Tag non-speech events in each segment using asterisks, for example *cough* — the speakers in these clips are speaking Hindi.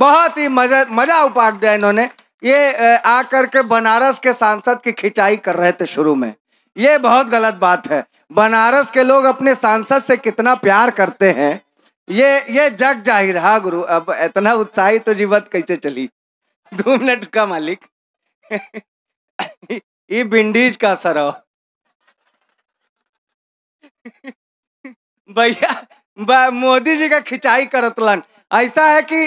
बहुत ही मजा मजा उपाट दिया इन्होंने ये आकर के बनारस के सांसद की खिंचाई कर रहे थे शुरू में ये बहुत गलत बात है बनारस के लोग अपने सांसद से कितना प्यार करते हैं ये ये जग जाहिर हा गुरु अब इतना उत्साहित तो जीवत कैसे चली धूम का मालिक *laughs* ये बिंडीज का असर हो *laughs* भैया मोदी जी का खिंचाई करतलन ऐसा है कि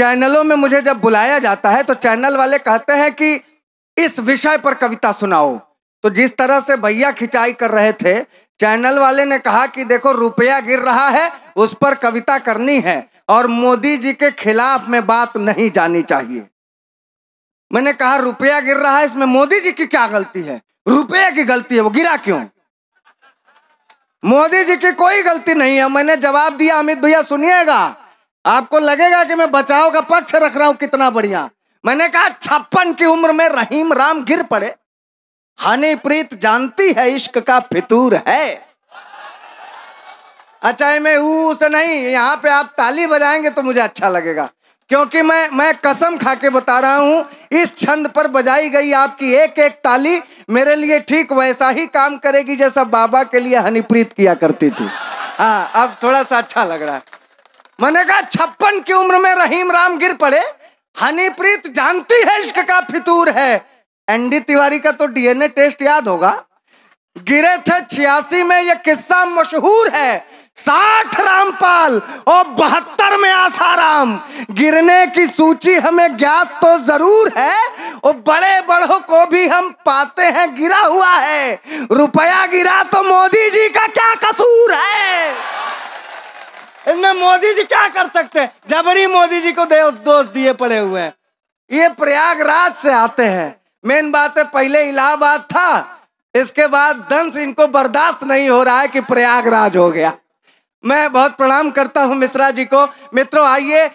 चैनलों में मुझे जब बुलाया जाता है तो चैनल वाले कहते हैं कि इस विषय पर कविता सुनाओ तो जिस तरह से भैया खिंचाई कर रहे थे चैनल वाले ने कहा कि देखो रुपया गिर रहा है उस पर कविता करनी है और मोदी जी के खिलाफ में बात नहीं जानी चाहिए मैंने कहा रुपया गिर रहा है इसमें मोदी जी की क्या गलती है रुपये की गलती है वो गिरा क्यों मोदी जी की कोई गलती नहीं है मैंने जवाब दिया अमित भैया सुनिएगा आपको लगेगा कि मैं बचाव का पक्ष रख रहा हूं कितना बढ़िया मैंने कहा छप्पन की उम्र में रहीम राम गिर पड़े हनीप्रीत जानती है इश्क का फितूर है अच्छा मैं ऊ नहीं यहाँ पे आप ताली बजाएंगे तो मुझे अच्छा लगेगा क्योंकि मैं मैं कसम खा के बता रहा हूं इस छंद पर बजाई गई आपकी एक एक ताली मेरे लिए ठीक वैसा ही काम करेगी जैसा बाबा के लिए हनीप्रीत किया करती थी हाँ अब थोड़ा सा अच्छा लग रहा है मैंने कहा छप्पन की उम्र में रहीम राम गिर पड़े हनीप्रीत जानती है इश्क का फितूर है एनडी तिवारी का तो डीएनए टेस्ट याद होगा गिरे थे छियासी में यह किस्सा मशहूर है साठ रामपाल और बहत्तर में आसाराम गिरने की सूची हमें ज्ञात तो जरूर है और बड़े बड़ों को भी हम पाते हैं गिरा हुआ है रुपया गिरा तो इनमें मोदी जी क्या कर सकते हैं जबरी मोदी जी को दोष दिए पड़े हुए हैं ये प्रयागराज से आते हैं मेन बात है पहले इलाहाबाद था इसके बाद दंश इनको बर्दाश्त नहीं हो रहा है कि प्रयागराज हो गया मैं बहुत प्रणाम करता हूं मिश्रा जी को मित्रों आइए